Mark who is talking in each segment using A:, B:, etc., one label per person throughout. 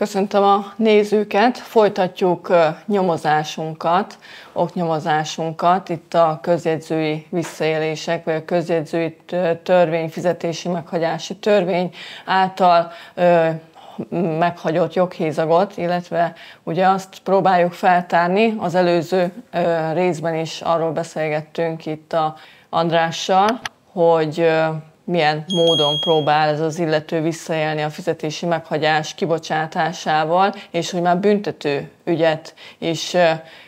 A: Köszöntöm a nézőket, folytatjuk nyomozásunkat, oknyomozásunkat. Itt a közjegyzői visszaélések, vagy a közjegyzői törvény, fizetési meghagyási törvény által meghagyott joghézagot, illetve ugye azt próbáljuk feltárni. Az előző részben is arról beszélgettünk itt a Andrással, hogy milyen módon próbál ez az illető visszaélni a fizetési meghagyás kibocsátásával, és hogy már büntető ügyet is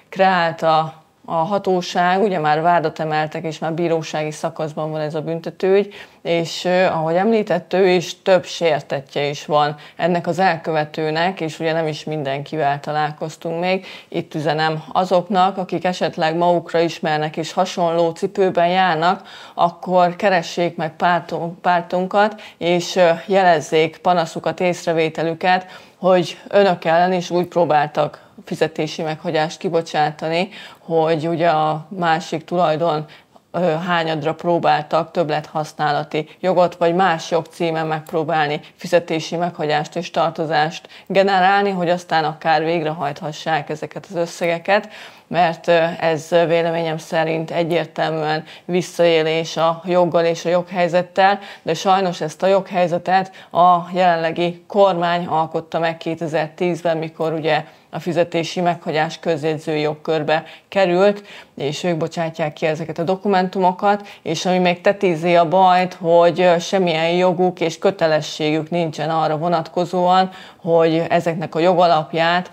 A: kreálta a hatóság, ugye már vádat emeltek, és már bírósági szakaszban van ez a büntetőügy, és ahogy említett, ő is több sértetje is van ennek az elkövetőnek, és ugye nem is mindenkivel találkoztunk még. Itt üzenem azoknak, akik esetleg magukra ismernek és hasonló cipőben járnak, akkor keressék meg pártunk, pártunkat, és jelezzék panaszukat, észrevételüket, hogy önök ellen is úgy próbáltak fizetési meghagyást kibocsátani, hogy ugye a másik tulajdon hányadra próbáltak többlethasználati jogot vagy más jogcímen megpróbálni fizetési meghagyást és tartozást generálni, hogy aztán akár végrehajthassák ezeket az összegeket, mert ez véleményem szerint egyértelműen visszaélés a joggal és a joghelyzettel, de sajnos ezt a joghelyzetet a jelenlegi kormány alkotta meg 2010-ben, mikor ugye a fizetési meghagyás közjegyző jogkörbe került és ők bocsátják ki ezeket a dokumentumokat, és ami még tetízi a bajt, hogy semmilyen joguk és kötelességük nincsen arra vonatkozóan, hogy ezeknek a jogalapját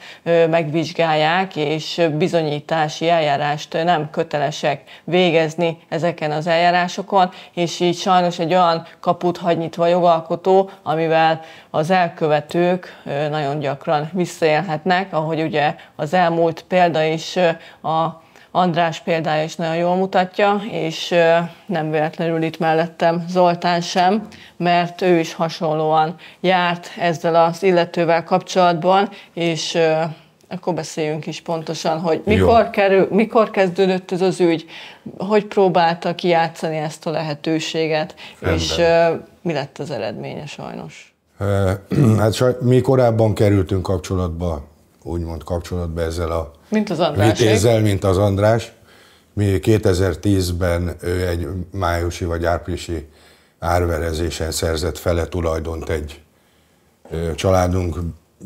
A: megvizsgálják, és bizonyítási eljárást nem kötelesek végezni ezeken az eljárásokon, és így sajnos egy olyan kaput hagy nyitva a jogalkotó, amivel az elkövetők nagyon gyakran visszaélhetnek, ahogy ugye az elmúlt példa is a András példája is nagyon jól mutatja, és nem véletlenül itt mellettem Zoltán sem, mert ő is hasonlóan járt ezzel az illetővel kapcsolatban, és akkor beszéljünk is pontosan, hogy mikor, kerül, mikor kezdődött ez az ügy, hogy próbálta kijátszani ezt a lehetőséget, Rendben. és mi lett az eredménye sajnos?
B: Hát saj, mi korábban kerültünk kapcsolatba úgymond kapcsolatban ezzel a
A: mint az András, vitézzel,
B: mint az András. Mi 2010-ben ő egy májusi vagy áprilisi árverezésen szerzett fele tulajdont egy családunk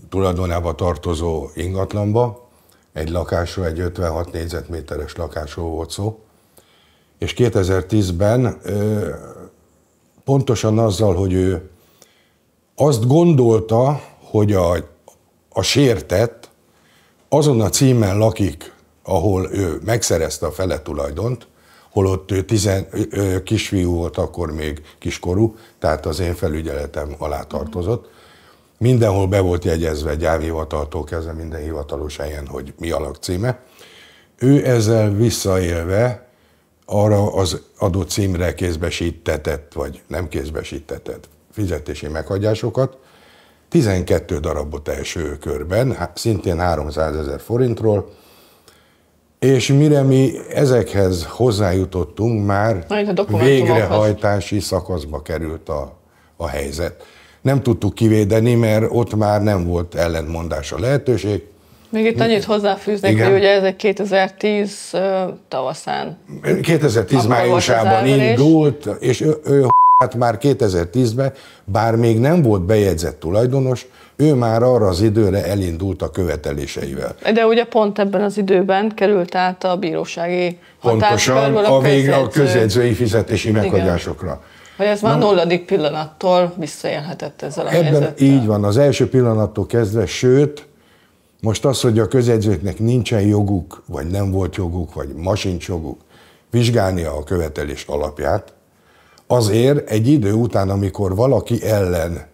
B: tulajdonába tartozó ingatlanba, egy lakásra, egy 56 négyzetméteres lakásról volt szó, és 2010-ben pontosan azzal, hogy ő azt gondolta, hogy a, a sértett azon a címen lakik, ahol ő megszerezte a fele tulajdont, holott ő tizen, ö, kisfiú volt, akkor még kiskorú, tehát az én felügyeletem alá tartozott. Mindenhol be volt jegyezve gyávhivataltól kezdve minden hivatalos helyen, hogy mi a lakcíme. Ő ezzel visszaélve arra az adott címre kézbesítetett, vagy nem kézbesítetett fizetési meghagyásokat, 12 darabot első körben, szintén 300 ezer forintról, és mire mi ezekhez hozzájutottunk, már végrehajtási szakaszba került a, a helyzet. Nem tudtuk kivédeni, mert ott már nem volt ellentmondás a lehetőség,
A: még itt annyit hozzáfűznék, Igen. hogy ugye ez egy 2010 tavaszán.
B: 2010 májusában indult, és ő, ő hát már 2010-ben, bár még nem volt bejegyzett tulajdonos, ő már arra az időre elindult a követeléseivel.
A: De ugye pont ebben az időben került át a bírósági Pontosan a, a, végre a közjegyzői
B: fizetési Igen. meghagyásokra.
A: Hogy ez már Na, nulladik pillanattól visszaélhetett ezzel a ebben helyzettel.
B: Így van, az első pillanattól kezdve, sőt, most az, hogy a közjegyzőknek nincsen joguk, vagy nem volt joguk, vagy ma sincs joguk vizsgálni a követelés alapját, Azért egy idő után, amikor valaki ellen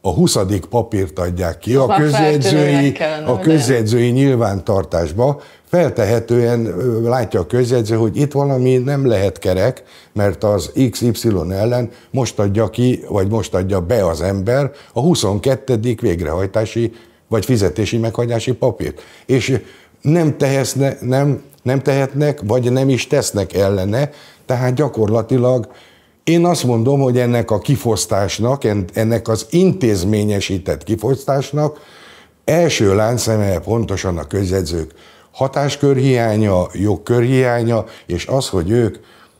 B: a 20. papírt adják ki a közjegyzői, a közjegyzői nyilvántartásba, feltehetően látja a közjegyző, hogy itt valami nem lehet kerek, mert az XY ellen most adja ki, vagy most adja be az ember a 22. végrehajtási vagy fizetési meghagyási papírt. És nem, tehezne, nem, nem tehetnek, vagy nem is tesznek ellene, tehát gyakorlatilag én azt mondom, hogy ennek a kifosztásnak, ennek az intézményesített kifosztásnak első láncszeme pontosan a közjegyzők hatáskörhiánya, jogkörhiánya, és az, hogy ők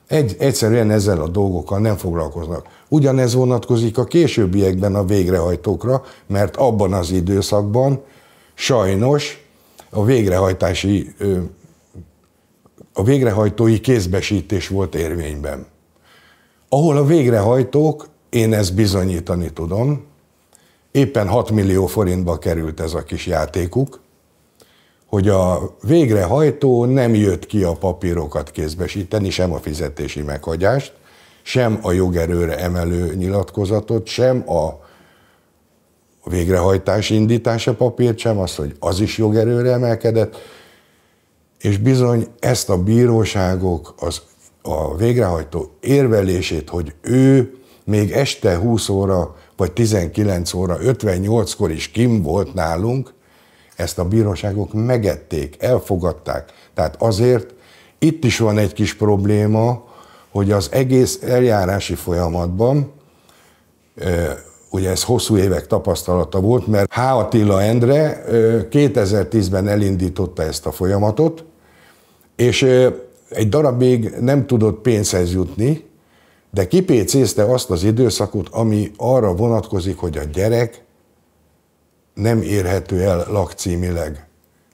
B: egy, egyszerűen ezzel a dolgokkal nem foglalkoznak. Ugyanez vonatkozik a későbbiekben a végrehajtókra, mert abban az időszakban sajnos a végrehajtási, a végrehajtói kézbesítés volt érvényben ahol a végrehajtók, én ezt bizonyítani tudom, éppen 6 millió forintba került ez a kis játékuk, hogy a végrehajtó nem jött ki a papírokat kézbesíteni, sem a fizetési meghagyást, sem a jogerőre emelő nyilatkozatot, sem a végrehajtás indítása papírt, sem az, hogy az is jogerőre emelkedett, és bizony ezt a bíróságok az a végrehajtó érvelését, hogy ő még este 20 óra vagy 19 óra 58-kor is kim volt nálunk, ezt a bíróságok megették, elfogadták. Tehát azért itt is van egy kis probléma, hogy az egész eljárási folyamatban, ugye ez hosszú évek tapasztalata volt, mert H. Attila Endre 2010-ben elindította ezt a folyamatot, és egy darabig nem tudott pénzhez jutni, de kipécézte azt az időszakot, ami arra vonatkozik, hogy a gyerek nem érhető el lakcímileg.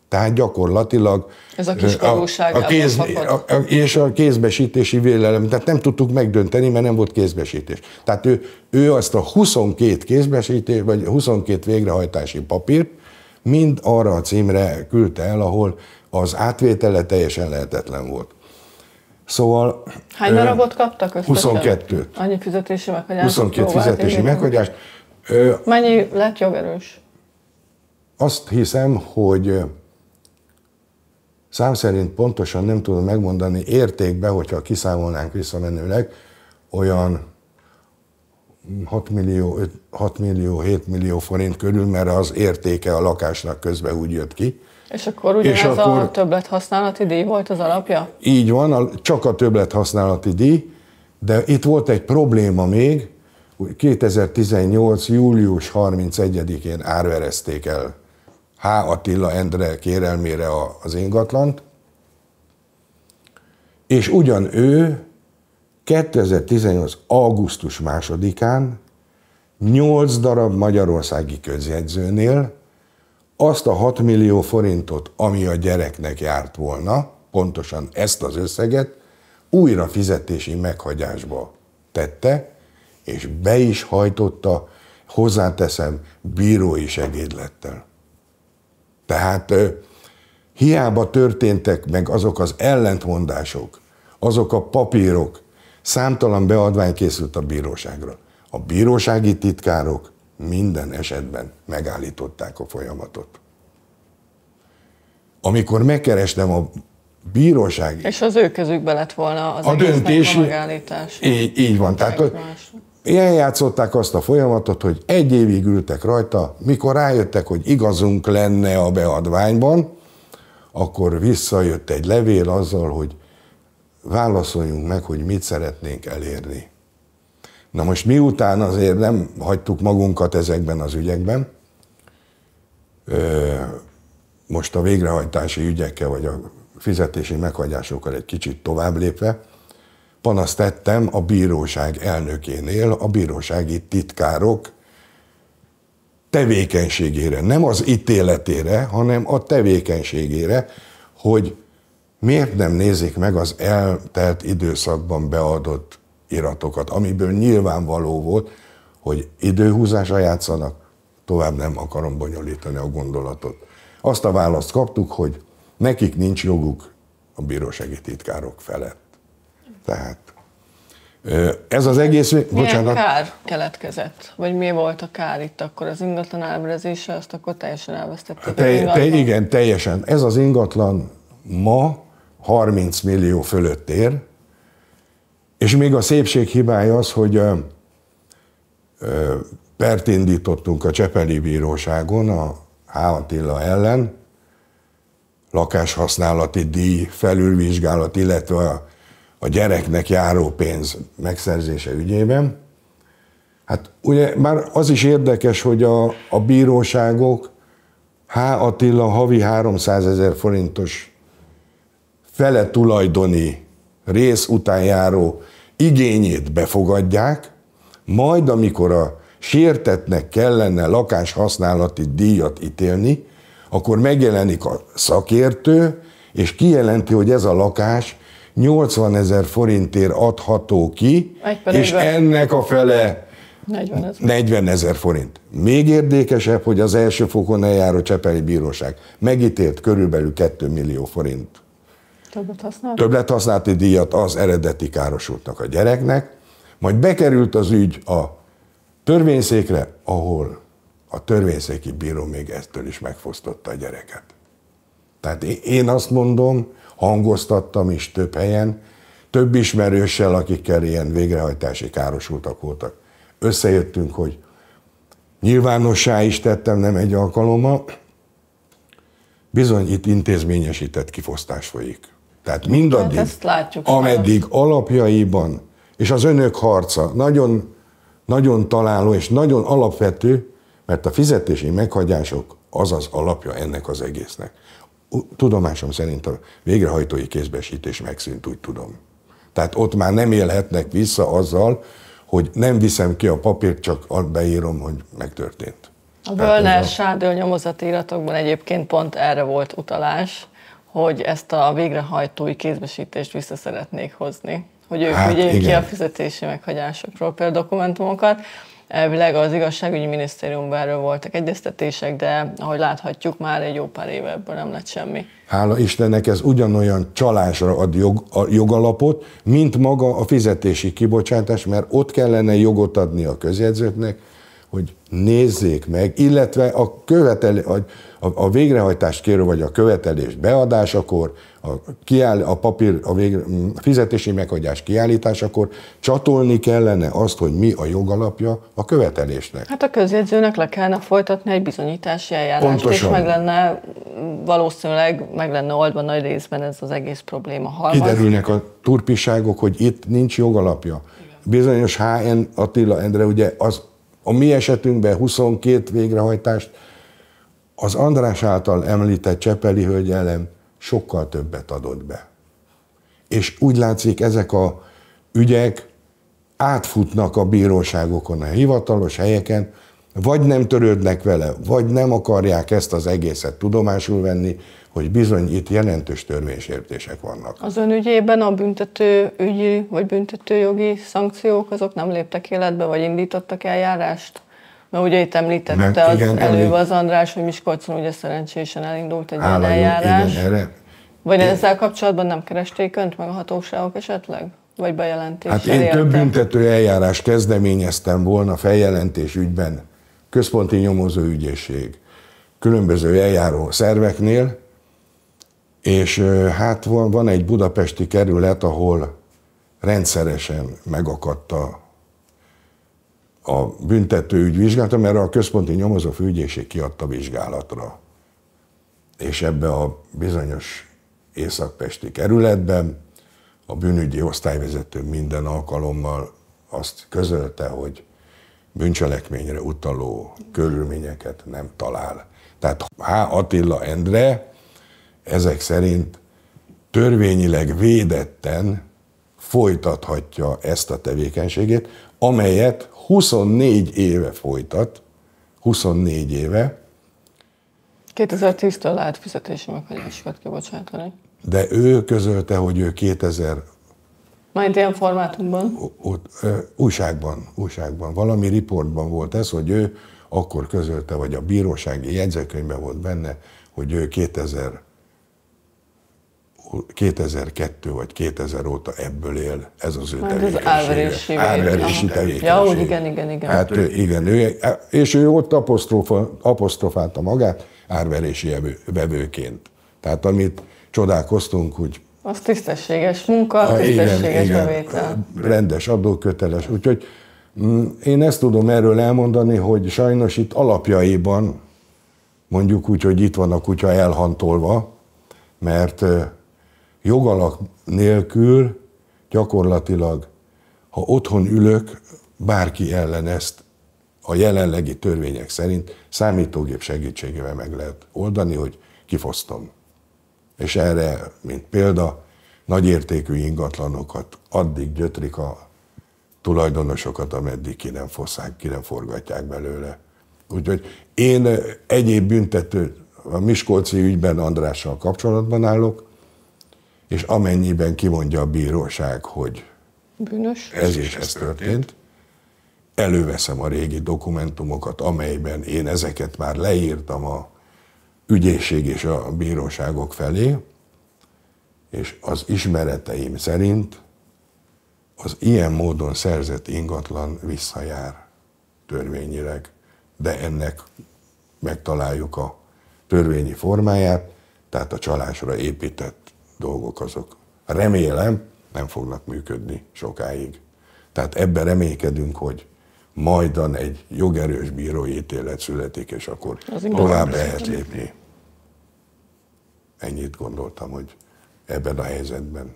B: Tehát gyakorlatilag
A: Ez a, kis a, a kéz, a,
B: a, és a kézbesítési vélelem, tehát nem tudtuk megdönteni, mert nem volt kézbesítés. Tehát ő, ő azt a 22 kézbesítés, vagy 22 végrehajtási papírt mind arra a címre küldte el, ahol az átvétele teljesen lehetetlen volt. Szóval... Hány darabot
A: kaptak összesen? 22 Annyi fizetési meghagyást? 22 fizetési igen. meghagyást. Mennyi lett jogerős?
B: Azt hiszem, hogy szám szerint pontosan nem tudom megmondani értékbe, hogyha kiszámolnánk visszamenőleg, olyan 6 millió, 5, 6 millió, 7 millió forint körül, mert az értéke a lakásnak közben úgy jött ki.
A: És akkor ugyanez és akkor, a többlethasználati díj volt az alapja?
B: Így van, a, csak a többlethasználati díj, de itt volt egy probléma még, 2018. július 31-én árverezték el H. Attila Endre kérelmére az ingatlant, és ugyan ő 2018. augusztus másodikán 8 darab magyarországi közjegyzőnél azt a 6 millió forintot, ami a gyereknek járt volna, pontosan ezt az összeget, újra fizetési meghagyásba tette, és be is hajtotta, hozzáteszem, bírói segédlettel. Tehát hiába történtek meg azok az ellentmondások, azok a papírok, számtalan beadvány készült a bíróságra. A bírósági titkárok minden esetben megállították a folyamatot. Amikor megkerestem a bíróság... És
A: az ő kezükbe lett volna az a döntés, a megállítás.
B: Így, így van. Tehát ilyen játszották azt a folyamatot, hogy egy évig ültek rajta, mikor rájöttek, hogy igazunk lenne a beadványban, akkor visszajött egy levél azzal, hogy válaszoljunk meg, hogy mit szeretnénk elérni. Na most miután azért nem hagytuk magunkat ezekben az ügyekben, most a végrehajtási ügyekkel, vagy a fizetési meghagyásokkal egy kicsit tovább lépve, panaszt tettem a bíróság elnökénél, a bírósági titkárok tevékenységére, nem az ítéletére, hanem a tevékenységére, hogy miért nem nézik meg az eltelt időszakban beadott iratokat, amiből nyilvánvaló volt, hogy időhúzásra játszanak, tovább nem akarom bonyolítani a gondolatot. Azt a választ kaptuk, hogy nekik nincs joguk a bírósági titkárok felett. Tehát ez az egész... Milyen bocsánat. kár
A: keletkezett? Vagy mi volt a kár itt akkor? Az ingatlan ábrezése, azt akkor teljesen elvesztették. Hát te, te,
B: igen, teljesen. Ez az ingatlan ma 30 millió fölött ér, és még a szépség hibája az, hogy ö, ö, pert indítottunk a Csepeli Bíróságon a H. Attila ellen, lakáshasználati díj, felülvizsgálat, illetve a, a gyereknek járó pénz megszerzése ügyében. Hát ugye már az is érdekes, hogy a, a bíróságok H. Attila havi 300 ezer forintos fele tulajdoni rész után járó igényét befogadják, majd amikor a sértetnek kellene lakáshasználati díjat ítélni, akkor megjelenik a szakértő, és kijelenti, hogy ez a lakás 80 ezer forintért adható ki, és ennek a fele 40 ezer forint. Még érdekesebb, hogy az első fokon eljáró Csepeli Bíróság megítélt körülbelül 2 millió forint
A: Többet használt? Többet
B: használati díjat az eredeti károsultnak a gyereknek, majd bekerült az ügy a törvényszékre, ahol a törvényszéki bíró még eztől is megfosztotta a gyereket. Tehát én azt mondom, hangoztattam is több helyen, több ismerőssel, akikkel ilyen végrehajtási károsultak voltak. Összejöttünk, hogy nyilvánossá is tettem, nem egy alkalommal, bizony itt intézményesített kifosztás folyik. Tehát mindaddig, hát
A: látjuk szóval. ameddig
B: már. alapjaiban, és az önök harca nagyon, nagyon találó és nagyon alapvető, mert a fizetési meghagyások az az alapja ennek az egésznek. Tudomásom szerint a végrehajtói kézbesítés megszűnt, úgy tudom. Tehát ott már nem élhetnek vissza azzal, hogy nem viszem ki a papírt, csak beírom, hogy megtörtént.
A: A Bölner sádő nyomozati iratokban egyébként pont erre volt utalás, hogy ezt a végrehajtói kézbesítést vissza szeretnék hozni, hogy ők hát, ügyék ki a fizetési meghagyásokról például dokumentumokat. Elvileg az igazságügyi minisztériumban erről voltak egyeztetések, de ahogy láthatjuk, már egy jó pár éve ebből nem lett semmi.
B: Hála Istennek ez ugyanolyan csalásra ad jog, a jogalapot, mint maga a fizetési kibocsátás, mert ott kellene jogot adni a közjegyzőknek, hogy nézzék meg, illetve a, követel, a, a, a végrehajtást kérő vagy a követelés beadásakor, a, kiáll, a papír, a, végre, a mm, fizetési meghagyás kiállításakor csatolni kellene azt, hogy mi a jogalapja a követelésnek. Hát
A: a közjegyzőnek le kellene folytatni egy bizonyítási eljárást, Pontosan. és meg lenne mm, valószínűleg meg lenne oldva nagy részben ez az egész probléma. Halmaz. Kiderülnek
B: a turpiságok, hogy itt nincs jogalapja. Bizonyos HN Attila Endre ugye az a mi esetünkben 22 végrehajtást az András által említett Csepeli ellen sokkal többet adott be. És úgy látszik, ezek a ügyek átfutnak a bíróságokon, a hivatalos helyeken, vagy nem törődnek vele, vagy nem akarják ezt az egészet tudomásul venni, hogy bizony itt jelentős törvénysértések vannak.
A: Az ön ügyében a büntető ügyi vagy jogi szankciók azok nem léptek életbe, vagy indítottak eljárást? Mert ugye itt említette Mert, az igen, előbb említ... az András, hogy Miskolcon ugye szerencsésen elindult egy Állam, eljárás. Igen, erre. Vagy én... ezzel kapcsolatban nem keresték önt meg a hatóságok esetleg? Vagy bejelentés? Hát én több
B: büntető eljárás kezdeményeztem volna feljelentés ügyben, központi nyomozó ügyészség, különböző eljáró szerveknél, és hát van, van egy budapesti kerület, ahol rendszeresen megakadta a, büntető ügyvizsgálata, mert a központi nyomozó főügyészség kiadta vizsgálatra. És ebbe a bizonyos északpesti kerületben a bűnügyi osztályvezető minden alkalommal azt közölte, hogy bűncselekményre utaló körülményeket nem talál. Tehát H. Attila Endre ezek szerint törvényileg védetten folytathatja ezt a tevékenységét, amelyet 24 éve folytat, 24 éve.
A: 2010-től lehet fizetési meghagyásokat kibocsátani.
B: De ő közölte, hogy ő 2000...
A: Majd ilyen formátumban?
B: újságban, újságban. Valami riportban volt ez, hogy ő akkor közölte, vagy a bírósági jegyzőkönyvben volt benne, hogy ő 2000 2002 vagy 2000 óta ebből él, ez az ő hát tevékenysége. Árverési tevékenység. Ja, úgy, igen, igen, igen. Hát ő, igen, ő, és ő ott apostrofálta magát árverési vevőként. Tehát amit csodálkoztunk, hogy
A: az tisztességes munka, ah, tisztességes igen, bevétel. Igen,
B: rendes, adóköteles. Úgyhogy mm, én ezt tudom erről elmondani, hogy sajnos itt alapjaiban, mondjuk úgy, hogy itt van a kutya elhantolva, mert jogalak nélkül gyakorlatilag, ha otthon ülök, bárki ellen ezt a jelenlegi törvények szerint számítógép segítségével meg lehet oldani, hogy kifosztom. És erre, mint példa, nagyértékű ingatlanokat addig gyötrik a tulajdonosokat, ameddig ki nem fosszák, ki nem forgatják belőle. Úgyhogy én egyéb büntető, a Miskolci ügyben Andrással kapcsolatban állok, és amennyiben kimondja a bíróság, hogy Bűnös. ez és ez történt, előveszem a régi dokumentumokat, amelyben én ezeket már leírtam a ügyészség és a bíróságok felé, és az ismereteim szerint az ilyen módon szerzett ingatlan visszajár törvényileg, de ennek megtaláljuk a törvényi formáját, tehát a csalásra épített dolgok azok. Remélem, nem fognak működni sokáig. Tehát ebben reménykedünk, hogy majdan egy jogerős bírói ítélet születik, és akkor tovább lehet lépni. Ennyit gondoltam, hogy ebben a helyzetben.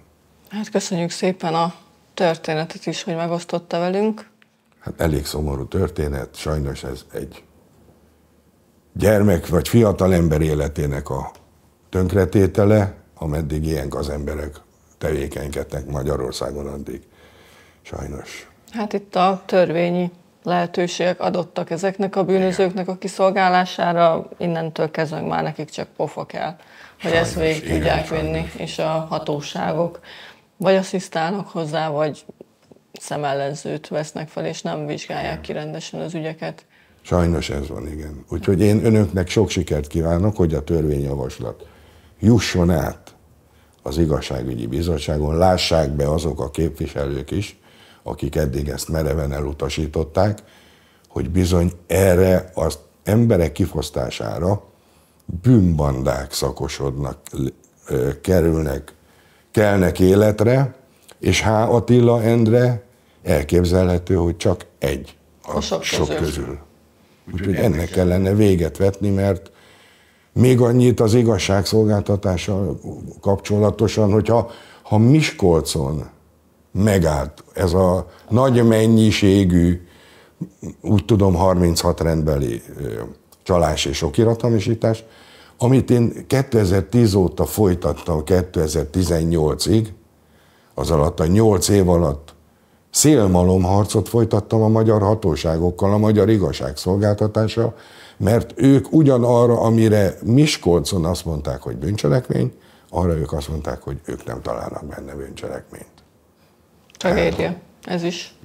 A: Hát köszönjük szépen a történetet is, hogy megosztotta velünk.
B: Hát elég szomorú történet, sajnos ez egy gyermek vagy fiatal ember életének a tönkretétele, ameddig ilyen az emberek tevékenykednek Magyarországon addig. Sajnos.
A: Hát itt a törvényi lehetőségek adottak ezeknek a bűnözőknek a kiszolgálására, innentől kezdve már nekik csak pofa kell, hogy sajnos, ezt végig igen, tudják sajnos. vinni, és a hatóságok vagy asszisztálnak hozzá, vagy szemellenzőt vesznek fel, és nem vizsgálják ki rendesen az ügyeket.
B: Sajnos ez van, igen. Úgyhogy én önöknek sok sikert kívánok, hogy a törvényjavaslat jusson át az igazságügyi bizottságon lássák be azok a képviselők is, akik eddig ezt mereven elutasították, hogy bizony erre az emberek kifosztására bűnbandák szakosodnak, kerülnek, kelnek életre, és H. Attila Endre elképzelhető, hogy csak egy a, a sok, sok közül. közül. Úgyhogy ennek kellene véget vetni, mert még annyit az igazságszolgáltatással kapcsolatosan, hogyha ha Miskolcon megállt ez a nagy mennyiségű, úgy tudom 36 rendbeli csalás és okirathamisítás, amit én 2010 óta folytattam 2018-ig, az alatt a 8 év alatt szélmalomharcot folytattam a magyar hatóságokkal, a magyar igazságszolgáltatással, mert ők ugyanarra, amire Miskolcon azt mondták, hogy bűncselekmény, arra ők azt mondták, hogy ők nem találnak benne bűncselekményt.
A: Tragédia, ez is.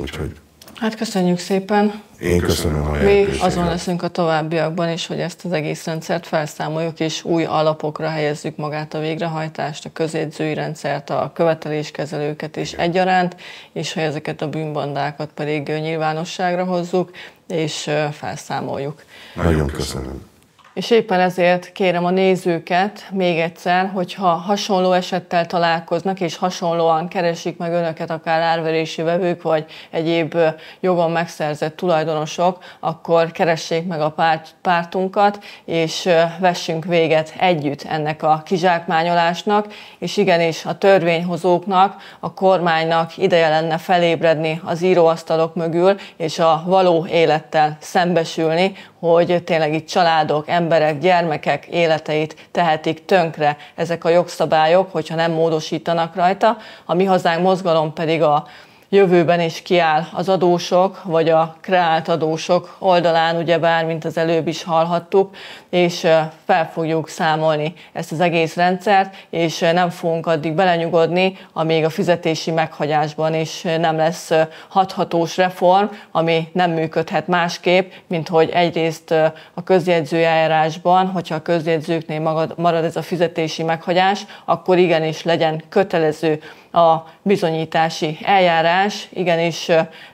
A: Úgyhogy. Hát köszönjük szépen. Én,
B: köszönöm, köszönöm a Mi azon leszünk
A: a továbbiakban is, hogy ezt az egész rendszert felszámoljuk, és új alapokra helyezzük magát a végrehajtást, a közédzői rendszert, a követeléskezelőket is Igen. egyaránt, és hogy ezeket a bűnbandákat pedig nyilvánosságra hozzuk, és felszámoljuk.
B: Nagyon köszönöm.
A: És éppen ezért kérem a nézőket még egyszer, hogyha hasonló esettel találkoznak, és hasonlóan keresik meg önöket akár árverési vevők, vagy egyéb jogon megszerzett tulajdonosok, akkor keressék meg a párt, pártunkat, és vessünk véget együtt ennek a kizsákmányolásnak, és igenis a törvényhozóknak, a kormánynak ideje lenne felébredni az íróasztalok mögül, és a való élettel szembesülni, hogy tényleg itt családok, emberek, gyermekek életeit tehetik tönkre ezek a jogszabályok, hogyha nem módosítanak rajta. A Mi Hazánk mozgalom pedig a jövőben is kiáll az adósok, vagy a kreált adósok oldalán, ugyebár, mint az előbb is hallhattuk, és fel fogjuk számolni ezt az egész rendszert, és nem fogunk addig belenyugodni, amíg a fizetési meghagyásban is nem lesz hathatós reform, ami nem működhet másképp, mint hogy egyrészt a közjegyzői eljárásban, hogyha a közjegyzőknél marad ez a fizetési meghagyás, akkor igenis legyen kötelező a bizonyítási eljárás igenis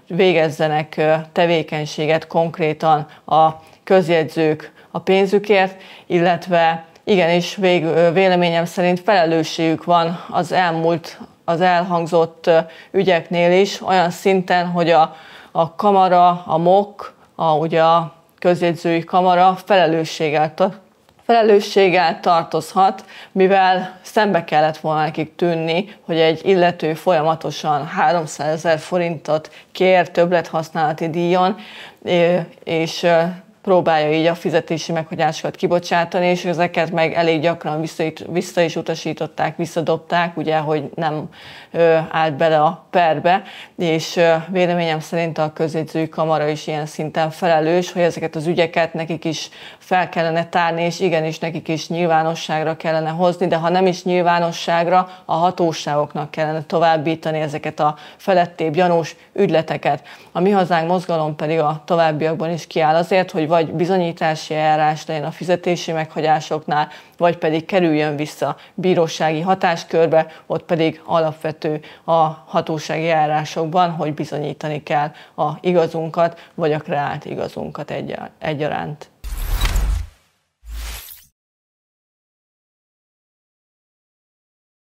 A: végezzenek tevékenységet konkrétan a közjegyzők a pénzükért, illetve igenis vég, véleményem szerint felelősségük van az elmúlt, az elhangzott ügyeknél is, olyan szinten, hogy a, a kamara, a MOK, a, ugye a közjegyzői kamara felelősséggel felelősséggel tartozhat, mivel szembe kellett volna nekik tűnni, hogy egy illető folyamatosan 300 ezer forintot kér többlethasználati díjon, és próbálja így a fizetési meghagyásokat kibocsátani, és ezeket meg elég gyakran vissza, vissza is utasították, visszadobták, ugye, hogy nem ö, állt bele a perbe, és ö, véleményem szerint a közjegyzői kamara is ilyen szinten felelős, hogy ezeket az ügyeket nekik is fel kellene tárni, és igenis nekik is nyilvánosságra kellene hozni, de ha nem is nyilvánosságra, a hatóságoknak kellene továbbítani ezeket a felettébb gyanús ügyleteket. A Mi Hazánk mozgalom pedig a továbbiakban is kiáll azért, hogy vagy bizonyítási eljárás legyen a fizetési meghagyásoknál, vagy pedig kerüljön vissza bírósági hatáskörbe, ott pedig alapvető a hatósági eljárásokban, hogy bizonyítani kell a igazunkat, vagy a kreált igazunkat egyaránt.